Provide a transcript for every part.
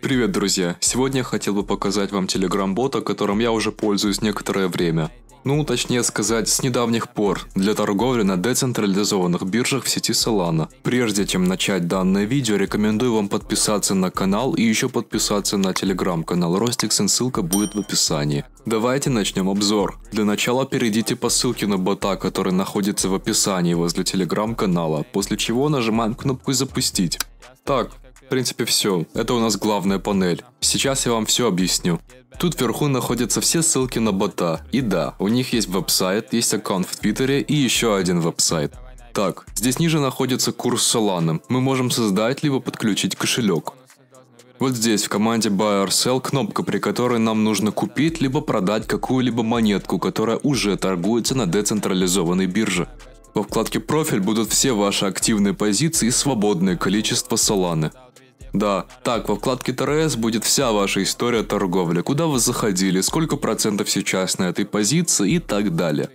Привет, друзья! Сегодня я хотел бы показать вам Telegram-бота, которым я уже пользуюсь некоторое время. Ну, точнее сказать, с недавних пор, для торговли на децентрализованных биржах в сети Solana. Прежде чем начать данное видео, рекомендую вам подписаться на канал и еще подписаться на телеграм-канал Rostix, ссылка будет в описании. Давайте начнем обзор. Для начала перейдите по ссылке на бота, который находится в описании возле телеграм-канала, после чего нажимаем кнопку «Запустить». Так, принципе все, это у нас главная панель. Сейчас я вам все объясню. Тут вверху находятся все ссылки на бота. И да, у них есть веб-сайт, есть аккаунт в Твиттере и еще один веб-сайт. Так, здесь ниже находится курс Solana. Мы можем создать либо подключить кошелек. Вот здесь в команде Buy or Sell кнопка, при которой нам нужно купить либо продать какую-либо монетку, которая уже торгуется на децентрализованной бирже. Во вкладке «Профиль» будут все ваши активные позиции и свободное количество Solana. Да, так, во вкладке ТРС будет вся ваша история торговли, куда вы заходили, сколько процентов сейчас на этой позиции и так далее.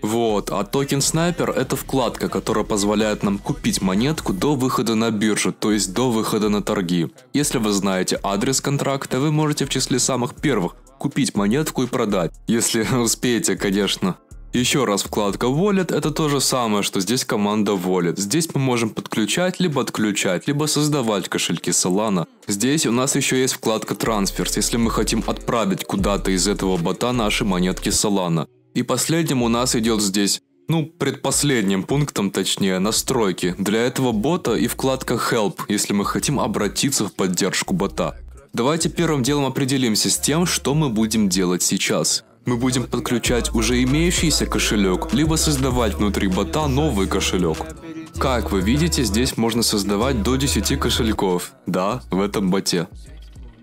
Вот, а токен снайпер это вкладка, которая позволяет нам купить монетку до выхода на биржу, то есть до выхода на торги. Если вы знаете адрес контракта, вы можете в числе самых первых купить монетку и продать, если успеете, конечно. Еще раз вкладка Wallet это то же самое, что здесь команда Wallet. Здесь мы можем подключать, либо отключать, либо создавать кошельки Solana. Здесь у нас еще есть вкладка Transfers, если мы хотим отправить куда-то из этого бота наши монетки Solana. И последним у нас идет здесь ну, предпоследним пунктом, точнее, настройки. Для этого бота и вкладка Help, если мы хотим обратиться в поддержку бота. Давайте первым делом определимся с тем, что мы будем делать сейчас. Мы будем подключать уже имеющийся кошелек, либо создавать внутри бота новый кошелек. Как вы видите, здесь можно создавать до 10 кошельков. Да, в этом боте.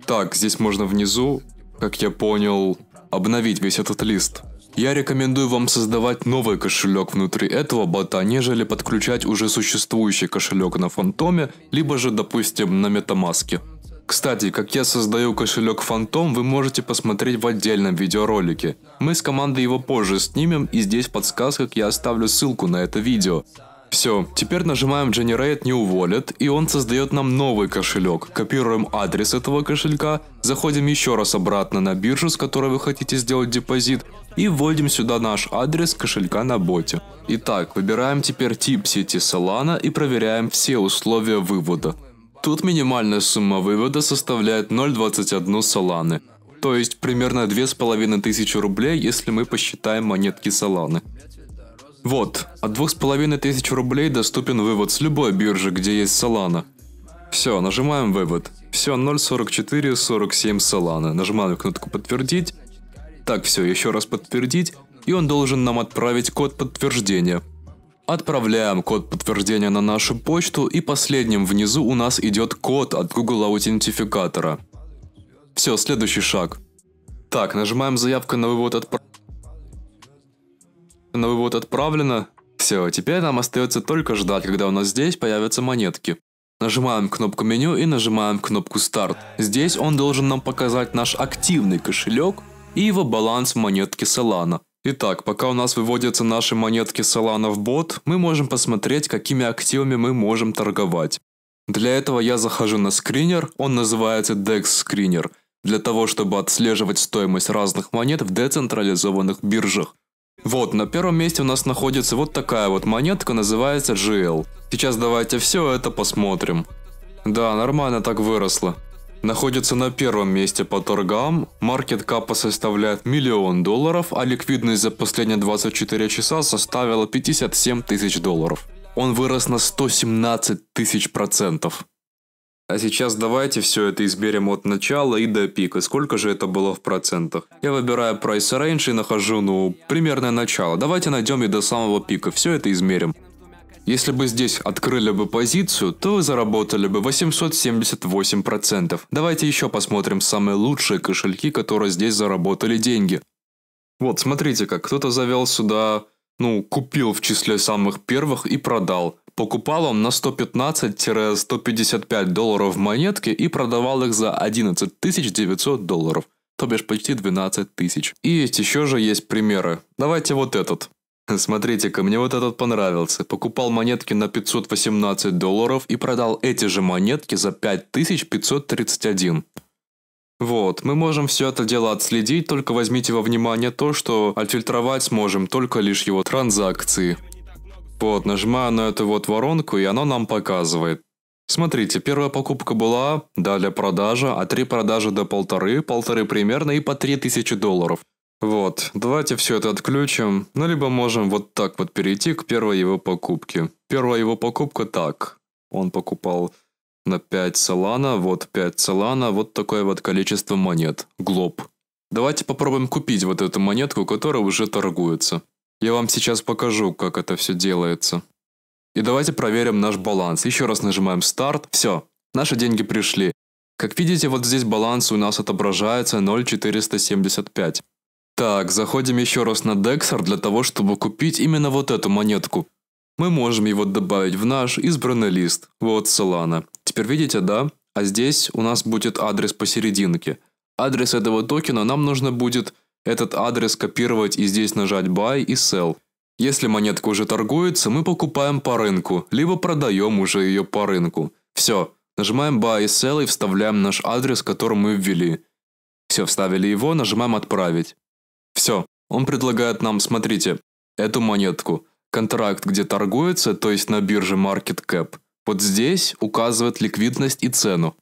Так, здесь можно внизу, как я понял, обновить весь этот лист. Я рекомендую вам создавать новый кошелек внутри этого бота, нежели подключать уже существующий кошелек на Фантоме, либо же, допустим, на Метамаске. Кстати, как я создаю кошелек Фантом, вы можете посмотреть в отдельном видеоролике. Мы с командой его позже снимем и здесь в подсказках я оставлю ссылку на это видео. Все, теперь нажимаем Generate не уволят, и он создает нам новый кошелек. Копируем адрес этого кошелька, заходим еще раз обратно на биржу, с которой вы хотите сделать депозит, и вводим сюда наш адрес кошелька на боте. Итак, выбираем теперь тип сети Solana и проверяем все условия вывода. Тут минимальная сумма вывода составляет 0,21 саланы, то есть примерно 2500 рублей, если мы посчитаем монетки саланы. Вот, от 2500 рублей доступен вывод с любой биржи, где есть салана. Все, нажимаем вывод. Все, 0.4447 саланы. Нажимаем кнопку подтвердить. Так, все, еще раз подтвердить. И он должен нам отправить код подтверждения – Отправляем код подтверждения на нашу почту и последним внизу у нас идет код от Google аутентификатора. Все, следующий шаг. Так, нажимаем заявка на вывод отправ... На вывод отправлено. Все, теперь нам остается только ждать, когда у нас здесь появятся монетки. Нажимаем кнопку меню и нажимаем кнопку старт. Здесь он должен нам показать наш активный кошелек и его баланс монетки Solana. Итак, пока у нас выводятся наши монетки Solana в бот, мы можем посмотреть, какими активами мы можем торговать. Для этого я захожу на скринер, он называется DEX Screener, для того, чтобы отслеживать стоимость разных монет в децентрализованных биржах. Вот, на первом месте у нас находится вот такая вот монетка, называется GL. Сейчас давайте все это посмотрим. Да, нормально так выросло находится на первом месте по торгам, маркет капа составляет миллион долларов, а ликвидность за последние 24 часа составила 57 тысяч долларов. Он вырос на 117 тысяч процентов. А сейчас давайте все это изберем от начала и до пика. Сколько же это было в процентах? Я выбираю Price Range и нахожу, ну, примерное начало. Давайте найдем и до самого пика. Все это измерим. Если бы здесь открыли бы позицию, то вы заработали бы 878%. Давайте еще посмотрим самые лучшие кошельки, которые здесь заработали деньги. Вот, смотрите как, кто-то завел сюда, ну, купил в числе самых первых и продал. Покупал он на 115-155 долларов монетки и продавал их за 11 900 долларов. То бишь почти 12 тысяч. И есть еще же есть примеры. Давайте вот этот. Смотрите-ка, мне вот этот понравился. Покупал монетки на 518 долларов и продал эти же монетки за 5531. Вот, мы можем все это дело отследить, только возьмите во внимание то, что отфильтровать сможем только лишь его транзакции. Вот, нажимаю на эту вот воронку, и оно нам показывает. Смотрите, первая покупка была, далее продажа, а три продажи до полторы, полторы примерно и по 3000 долларов. Вот, давайте все это отключим, ну либо можем вот так вот перейти к первой его покупке. Первая его покупка так. Он покупал на 5 салана, вот 5 салана, вот такое вот количество монет. Глоб. Давайте попробуем купить вот эту монетку, которая уже торгуется. Я вам сейчас покажу, как это все делается. И давайте проверим наш баланс. Еще раз нажимаем старт. Все, наши деньги пришли. Как видите, вот здесь баланс у нас отображается 0,475. Так, заходим еще раз на Dexar для того, чтобы купить именно вот эту монетку. Мы можем его добавить в наш избранный лист. Вот Solana. Теперь видите, да? А здесь у нас будет адрес посерединке. Адрес этого токена нам нужно будет этот адрес копировать и здесь нажать Buy и Sell. Если монетка уже торгуется, мы покупаем по рынку, либо продаем уже ее по рынку. Все, нажимаем Buy и Sell и вставляем наш адрес, который мы ввели. Все, вставили его, нажимаем «Отправить». Все. Он предлагает нам, смотрите, эту монетку. Контракт, где торгуется, то есть на бирже Market Cap. Вот здесь указывает ликвидность и цену.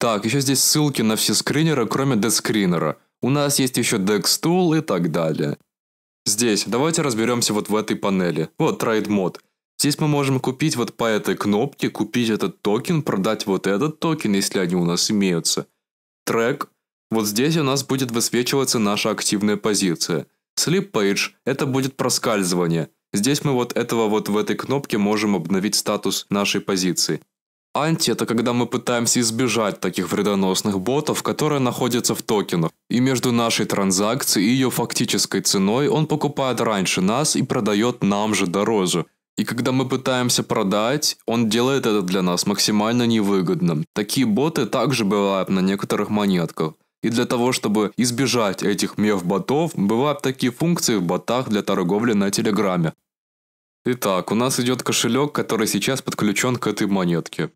Так, еще здесь ссылки на все скринеры, кроме дескринера. У нас есть еще DexTool и так далее. Здесь давайте разберемся вот в этой панели. Вот Trade Mode. Здесь мы можем купить вот по этой кнопке, купить этот токен, продать вот этот токен, если они у нас имеются. Трек, вот здесь у нас будет высвечиваться наша активная позиция. Sleep Page – это будет проскальзывание. Здесь мы вот этого вот в этой кнопке можем обновить статус нашей позиции. Анти – это когда мы пытаемся избежать таких вредоносных ботов, которые находятся в токенах. И между нашей транзакцией и ее фактической ценой он покупает раньше нас и продает нам же дороже. И когда мы пытаемся продать, он делает это для нас максимально невыгодным. Такие боты также бывают на некоторых монетках. И для того, чтобы избежать этих меф-ботов, бывают такие функции в ботах для торговли на Телеграме. Итак, у нас идет кошелек, который сейчас подключен к этой монетке.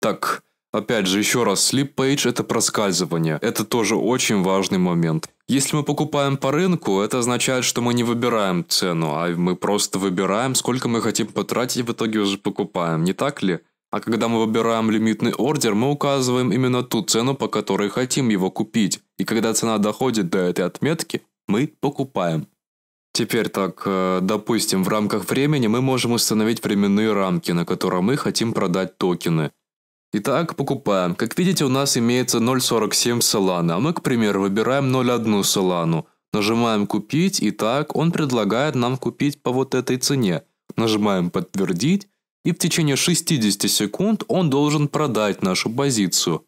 Так, Опять же, еще раз, sleep page – это проскальзывание. Это тоже очень важный момент. Если мы покупаем по рынку, это означает, что мы не выбираем цену, а мы просто выбираем, сколько мы хотим потратить и в итоге уже покупаем, не так ли? А когда мы выбираем лимитный ордер, мы указываем именно ту цену, по которой хотим его купить. И когда цена доходит до этой отметки, мы покупаем. Теперь так, э, допустим, в рамках времени мы можем установить временные рамки, на которые мы хотим продать токены. Итак, покупаем. Как видите, у нас имеется 0.47 Solana, а мы, к примеру, выбираем 0.1 Solana. Нажимаем «Купить», и так он предлагает нам купить по вот этой цене. Нажимаем «Подтвердить», и в течение 60 секунд он должен продать нашу позицию.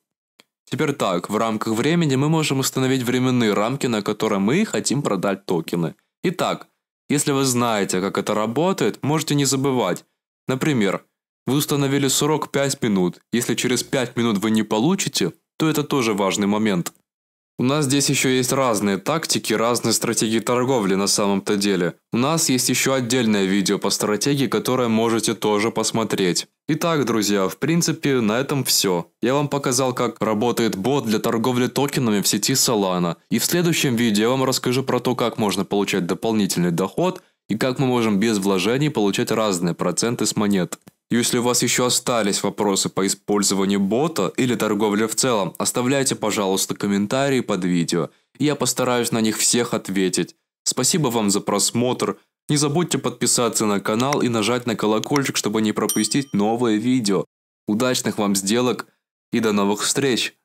Теперь так, в рамках времени мы можем установить временные рамки, на которые мы хотим продать токены. Итак, если вы знаете, как это работает, можете не забывать. Например, вы установили срок 5 минут. Если через 5 минут вы не получите, то это тоже важный момент. У нас здесь еще есть разные тактики, разные стратегии торговли на самом-то деле. У нас есть еще отдельное видео по стратегии, которое можете тоже посмотреть. Итак, друзья, в принципе, на этом все. Я вам показал, как работает бот для торговли токенами в сети Solana. И в следующем видео я вам расскажу про то, как можно получать дополнительный доход и как мы можем без вложений получать разные проценты с монет. Если у вас еще остались вопросы по использованию бота или торговле в целом, оставляйте, пожалуйста, комментарии под видео. Я постараюсь на них всех ответить. Спасибо вам за просмотр. Не забудьте подписаться на канал и нажать на колокольчик, чтобы не пропустить новые видео. Удачных вам сделок и до новых встреч!